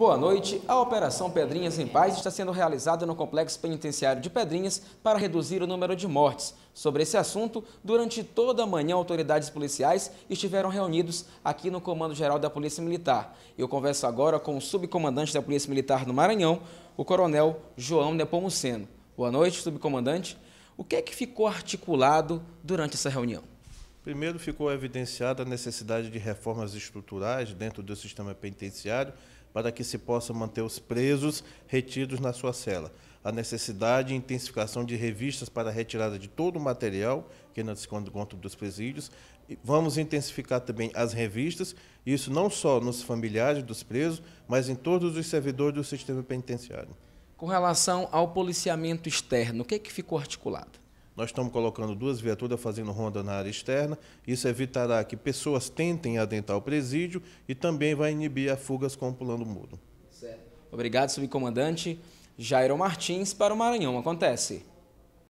Boa noite. A Operação Pedrinhas em Paz está sendo realizada no Complexo Penitenciário de Pedrinhas para reduzir o número de mortes. Sobre esse assunto, durante toda a manhã, autoridades policiais estiveram reunidos aqui no Comando Geral da Polícia Militar. Eu converso agora com o subcomandante da Polícia Militar no Maranhão, o Coronel João Nepomuceno. Boa noite, subcomandante. O que é que ficou articulado durante essa reunião? Primeiro, ficou evidenciada a necessidade de reformas estruturais dentro do sistema penitenciário para que se possa manter os presos retidos na sua cela. A necessidade de intensificação de revistas para a retirada de todo o material que não se conta dos presídios. Vamos intensificar também as revistas, isso não só nos familiares dos presos, mas em todos os servidores do sistema penitenciário. Com relação ao policiamento externo, o que, é que ficou articulado? Nós estamos colocando duas viaturas fazendo ronda na área externa. Isso evitará que pessoas tentem adentrar o presídio e também vai inibir fugas com pulando o muro. Certo. Obrigado, subcomandante. Jairo Martins para o Maranhão Acontece.